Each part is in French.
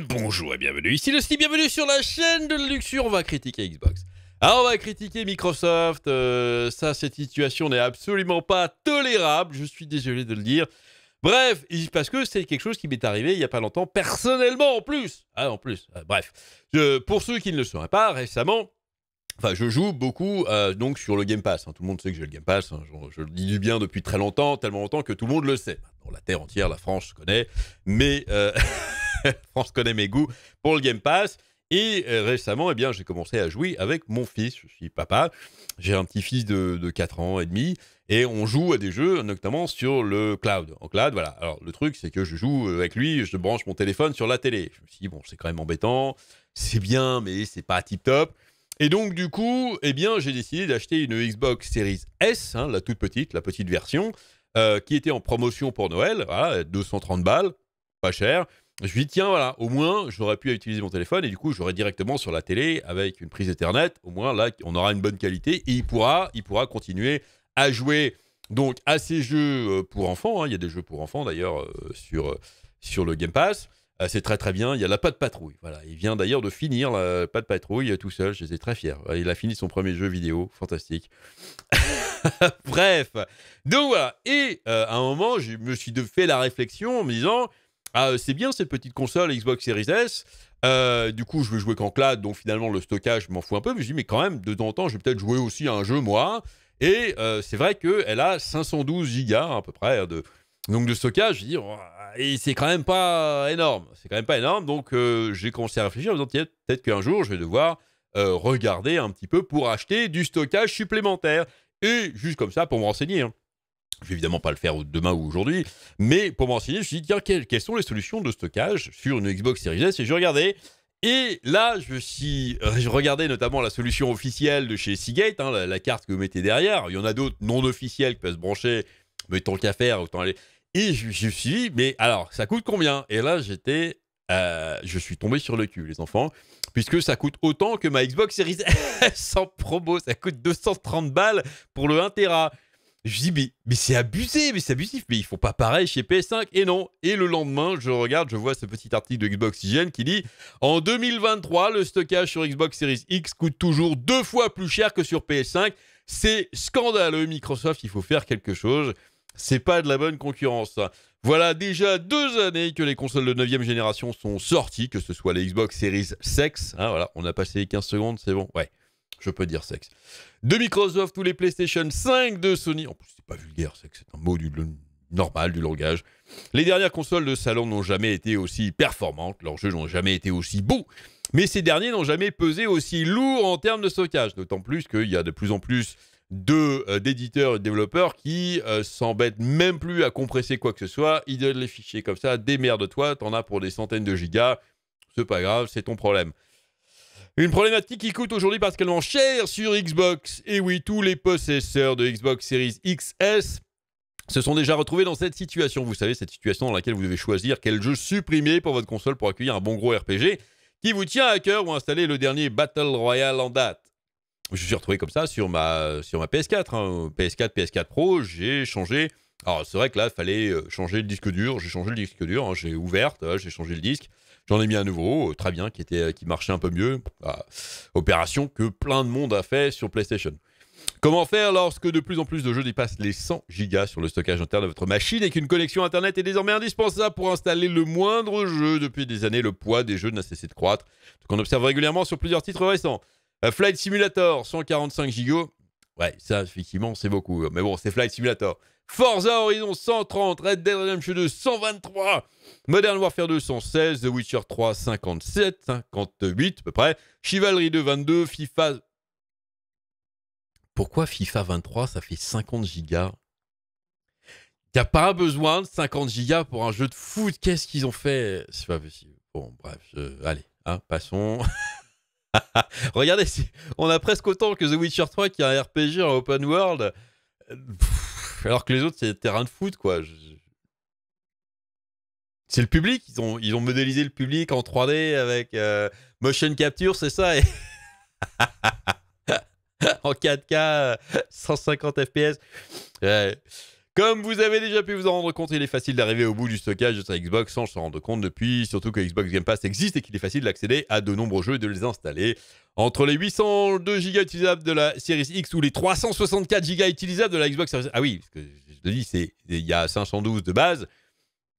bonjour et bienvenue. Ici le Steve, bienvenue sur la chaîne de Luxure. On va critiquer Xbox. Alors, ah, on va critiquer Microsoft. Euh, ça, cette situation n'est absolument pas tolérable. Je suis désolé de le dire. Bref, parce que c'est quelque chose qui m'est arrivé il n'y a pas longtemps, personnellement en plus. Ah, en plus, euh, bref. pour ceux qui ne le sauraient pas, récemment, Enfin, je joue beaucoup euh, donc sur le Game Pass. Hein. Tout le monde sait que j'ai le Game Pass. Hein. Je, le dis du bien depuis très longtemps, tellement longtemps que tout le monde le sait. la terre entière, la France, se connaît, Mais France connaît mes goûts pour le Game Pass. Et euh, récemment, eh bien, j'ai commencé à jouer avec mon fils. Je suis papa, j'ai un petit fils de, 4 ans et demi, et on joue à des jeux, notamment sur le cloud. En cloud, voilà. Alors, le truc, c'est que je joue euh, avec lui, je branche mon téléphone sur la télé. Je me suis dit, bon, c'est quand même embêtant, c'est bien, mais c'est pas tip-top. Et donc, du coup, eh bien, j'ai décidé d'acheter une Xbox Series S, hein, la toute petite, la petite version, euh, qui était en promotion pour Noël, voilà, 230 balles, pas cher je lui dis, tiens, voilà, au moins, j'aurais pu utiliser mon téléphone et du coup, j'aurais directement sur la télé avec une prise Ethernet. Au moins, là, on aura une bonne qualité et il pourra, il pourra continuer à jouer donc à ces jeux euh, pour enfants. Hein, il y a des jeux pour enfants d'ailleurs euh, sur, euh, sur le Game Pass. c'est très très bien. Il y a la de Patrouille. Voilà. Il vient d'ailleurs de finir la Patte Patrouille tout seul. J'étais très fier. Il a fini son premier jeu vidéo. Fantastique. Bref. Donc Et à un moment, je me suis fait la réflexion en me disant ah, c'est bien cette petite console Xbox Series S. Euh, du coup, je vais jouer qu'en cloud, donc finalement, le stockage, m'en fous un peu. Mais je dis, mais quand même, de temps en temps, je vais peut-être jouer aussi à un jeu, moi. Et euh, c'est vrai qu'elle a 512 gigas à peu près de, donc de stockage. et c'est quand même pas énorme. C'est quand même pas énorme. Donc, euh, j'ai commencé à réfléchir en me disant, peut-être qu'un jour, je vais devoir regarder un petit peu pour acheter du stockage supplémentaire. Et juste comme ça, pour me renseigner. Hein. Je vais évidemment pas le faire demain ou aujourd'hui, mais pour m'enseigner, je me suis dit, tiens, quelles, sont les solutions de stockage sur une Xbox Series S Et je regardais. Et là, je, suis, euh, je regardais notamment la solution officielle de chez Seagate, hein, la, carte que vous mettez derrière. Il y en a d'autres non officielles qui peuvent se brancher, mais tant qu'à faire, autant aller. Et je, me suis dit, mais alors, ça coûte combien Et là, j'étais euh, je suis tombé sur le cul, les enfants, puisque ça coûte autant que ma Xbox Series S en promo. Ça coûte 230 balles pour le 1 Tera. Je dis, mais, c'est abusé, mais c'est abusif, mais ils font pas pareil chez PS5. Et non. Et le lendemain, je regarde, je vois ce petit article de Xbox Hygiene qui dit En 2023, le stockage sur Xbox Series X coûte toujours deux fois plus cher que sur PS5. C'est scandaleux, Microsoft, il faut faire quelque chose. C'est pas de la bonne concurrence. Voilà déjà deux années que les consoles de 9 e génération sont sorties, que ce soit les Xbox Series X, hein, voilà, on a passé les 15 secondes, c'est bon, ouais je peux dire sexe. De Microsoft, tous les PlayStation 5 de Sony. En plus, c'est pas vulgaire, sexe, c'est un mot du normal du langage. Les dernières consoles de salon n'ont jamais été aussi performantes, leurs jeux n'ont jamais été aussi beaux, mais ces derniers n'ont jamais pesé aussi lourd en termes de stockage, d'autant plus qu'il y a de plus en plus euh, d'éditeurs et de développeurs qui euh, s'embêtent même plus à compresser quoi que ce soit, ils donnent les fichiers comme ça, démerde-toi, t'en as pour des centaines de gigas, c'est pas grave, c'est ton problème. Une problématique qui coûte aujourd'hui parce qu'elle particulièrement cher sur Xbox. Et oui, tous les possesseurs de Xbox Series XS se sont déjà retrouvés dans cette situation. Vous savez, cette situation dans laquelle vous devez choisir quel jeu supprimer pour votre console pour accueillir un bon gros RPG qui vous tient à cœur ou installer le dernier Battle Royale en date. Je me suis retrouvé comme ça sur ma, sur ma PS4. PS4, PS4 Pro, j'ai changé alors c'est vrai que là, il fallait euh, changer le disque dur. J'ai changé le disque dur, hein. j'ai ouvert, j'ai changé le disque. J'en ai mis un nouveau, euh, très bien, qui, était, euh, qui marchait un peu mieux. Bah, opération que plein de monde a fait sur PlayStation. Comment faire lorsque de plus en plus de jeux dépassent les 100 gigas sur le stockage interne de votre machine et qu'une connexion Internet est désormais indispensable pour installer le moindre jeu Depuis des années, le poids des jeux n'a cessé de croître, ce qu'on observe régulièrement sur plusieurs titres récents. Flight Simulator, 145 gigas. Ouais, ça, effectivement, c'est beaucoup. Mais bon, c'est Flight Simulator. Forza Horizon 130, Red Dead Redemption 2 123, Modern Warfare 2 116, The Witcher 3 57, 58 à peu près, Chivalry 2 22, FIFA... Pourquoi FIFA 23 ça fait 50 gigas n'y a pas besoin de 50 gigas pour un jeu de foot. Qu'est-ce qu'ils ont fait C'est pas possible. Bon, bref, allez, hein, passons. Regardez, on a presque autant que The Witcher 3 qui est un RPG en open world alors que les autres, c'est terrain de foot, quoi. C'est le public, ils ont, ils ont modélisé le public en 3D avec euh, motion capture, c'est ça. Et... en 4K, 150 FPS. Ouais. Comme vous avez déjà pu vous en rendre compte, il est facile d'arriver au bout du stockage de sa Xbox sans se rendre compte depuis, surtout que Xbox Game Pass existe et qu'il est facile d'accéder à de nombreux jeux et de les installer. Entre les 802 Go utilisables de la Series X ou les 364 Go utilisables de la Xbox Series Ah oui, parce que je te dis, c'est il y a 512 de base,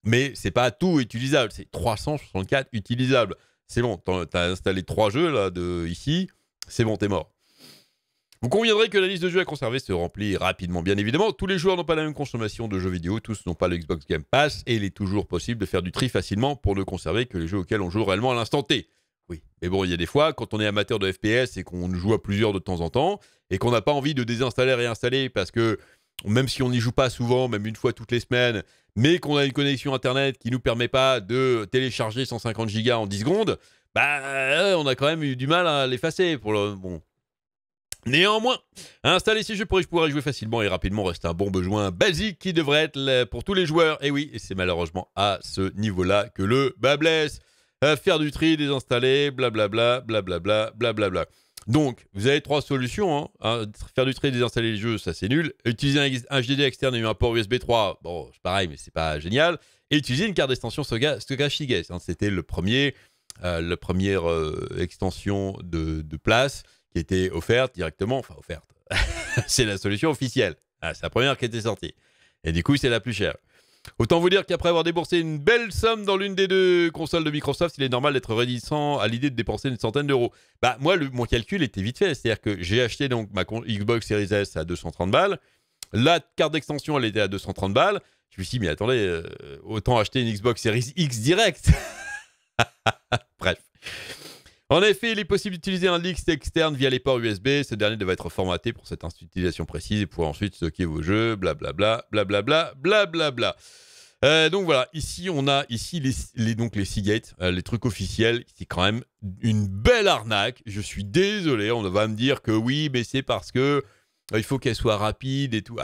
mais c'est pas tout utilisable, c'est 364 utilisables. C'est bon, t'as installé trois jeux là de ici, c'est bon, t'es mort. Vous conviendrez que la liste de jeux à conserver se remplit rapidement, bien évidemment. Tous les joueurs n'ont pas la même consommation de jeux vidéo, tous n'ont pas le Xbox Game Pass, et il est toujours possible de faire du tri facilement pour ne conserver que les jeux auxquels on joue réellement à l'instant T. Oui, mais bon, il y a des fois, quand on est amateur de FPS et qu'on joue à plusieurs de temps en temps, et qu'on n'a pas envie de désinstaller et réinstaller parce que, même si on n'y joue pas souvent, même une fois toutes les semaines, mais qu'on a une connexion Internet qui ne nous permet pas de télécharger 150 gigas en 10 secondes, bah, on a quand même eu du mal à l'effacer. Pour le... Bon, Néanmoins, installer ces jeux pour pouvoir y jouer facilement et rapidement reste un bon besoin basique qui devrait être pour tous les joueurs. Et oui, c'est malheureusement à ce niveau-là que le bas blesse. Euh, faire du tri, désinstaller, blablabla, blablabla, blablabla. Donc, vous avez trois solutions. Hein. Faire du tri, désinstaller les jeux, ça c'est nul. Utiliser un, GD externe et un port USB 3, bon, c'est pareil, mais c'est pas génial. Et utiliser une carte d'extension Soga Shiges. Hein. C'était le premier, euh, la première euh, extension de, de place qui était offerte directement, enfin offerte. c'est la solution officielle. Ah, c'est la première qui était sortie. Et du coup, c'est la plus chère. Autant vous dire qu'après avoir déboursé une belle somme dans l'une des deux consoles de Microsoft, il est normal d'être réticent à l'idée de dépenser une centaine d'euros. Bah moi, le, mon calcul était vite fait, c'est-à-dire que j'ai acheté donc ma Xbox Series S à 230 balles. La carte d'extension, elle était à 230 balles. Je me suis dit, mais attendez, euh, autant acheter une Xbox Series X direct. Bref. En effet, il est possible d'utiliser un disque externe via les ports USB. Ce dernier devrait être formaté pour cette utilisation précise et pour ensuite stocker vos jeux, blablabla, blablabla, blablabla. Bla bla. Euh, donc voilà, ici on a ici les, donc les Seagate, euh, les trucs officiels. C'est quand même une belle arnaque. Je suis désolé, on va me dire que oui, mais c'est parce que euh, il faut qu'elle soit rapide et tout.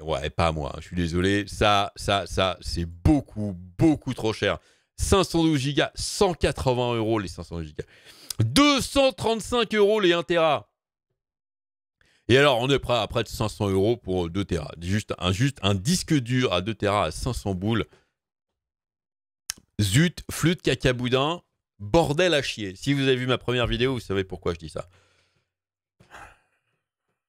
Ouais, pas moi. Hein. je suis désolé. Ça, ça, ça, c'est beaucoup, beaucoup trop cher. 512 Go, 180 euros les 512 Go, 235 euros les 1 Tera. Et alors, on est prêt à près de 500 euros pour 2 Tera. Juste un, un disque dur à 2 Tera à 500 boules. Zut, flûte, cacaboudin, bordel à chier. Si vous avez vu ma première vidéo, vous savez pourquoi je dis ça.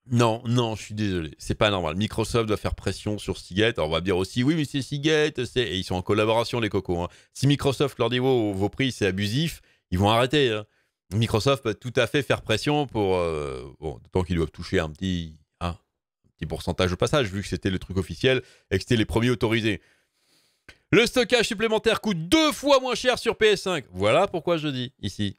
Non, non, je suis désolé, c'est pas normal. Microsoft doit faire pression sur Seagate. on va dire aussi, oui, mais c'est Seagate, Et ils sont en collaboration, les cocos. Hein. Si Microsoft leur dit, oh, vos prix, c'est abusif, ils vont arrêter. Hein. Microsoft peut tout à fait faire pression pour... Euh, bon, d'autant qu'ils doivent toucher un petit, un petit pourcentage au passage, vu que c'était le truc officiel et que c'était les premiers autorisés. Le stockage supplémentaire coûte deux fois moins cher sur PS5. Voilà pourquoi je dis ici.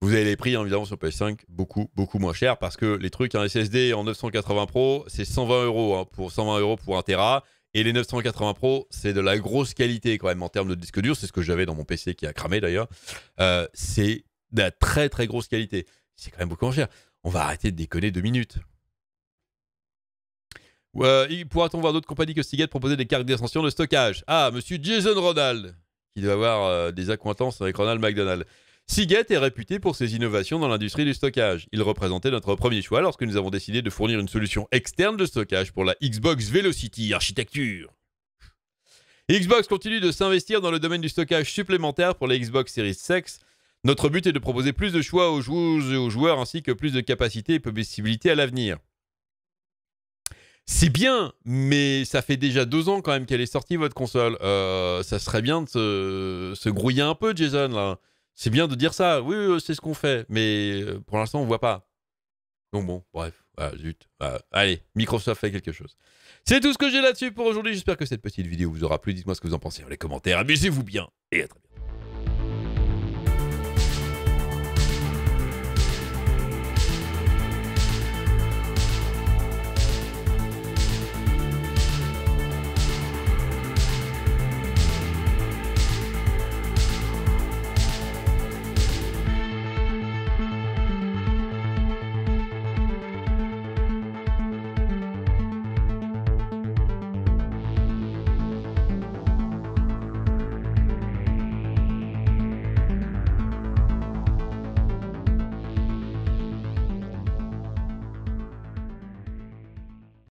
Vous avez les prix, évidemment, sur PS5, beaucoup, beaucoup moins cher parce que les trucs, un SSD en 980 Pro, c'est 120 euros hein, pour 120 euros pour un Tera. Et les 980 Pro, c'est de la grosse qualité quand même en termes de disque dur. C'est ce que j'avais dans mon PC qui a cramé d'ailleurs. Euh, c'est de la très, très grosse qualité. C'est quand même beaucoup moins cher. On va arrêter de déconner deux minutes. Euh, il Pourra-t-on voir d'autres compagnies que Seagate proposer des cartes d'ascension de stockage Ah, monsieur Jason Ronald, qui doit avoir euh, des accointances avec Ronald McDonald. Seagate est réputé pour ses innovations dans l'industrie du stockage. Il représentait notre premier choix lorsque nous avons décidé de fournir une solution externe de stockage pour la Xbox Velocity Architecture. Xbox continue de s'investir dans le domaine du stockage supplémentaire pour la Xbox Series X. Notre but est de proposer plus de choix aux aux joueurs ainsi que plus de capacités et possibilités à l'avenir. C'est bien, mais ça fait déjà deux ans quand même qu'elle est sortie votre console. Euh, ça serait bien de se, se, grouiller un peu, Jason. Là. C'est bien de dire ça, oui, c'est ce qu'on fait, mais euh, pour l'instant, on voit pas. Donc bon, bref, ah, zut. Ah, allez, Microsoft fait quelque chose. C'est tout ce que j'ai là-dessus pour aujourd'hui. J'espère que cette petite vidéo vous aura plu. Dites-moi ce que vous en pensez dans les commentaires. Amusez-vous bien et à très bientôt.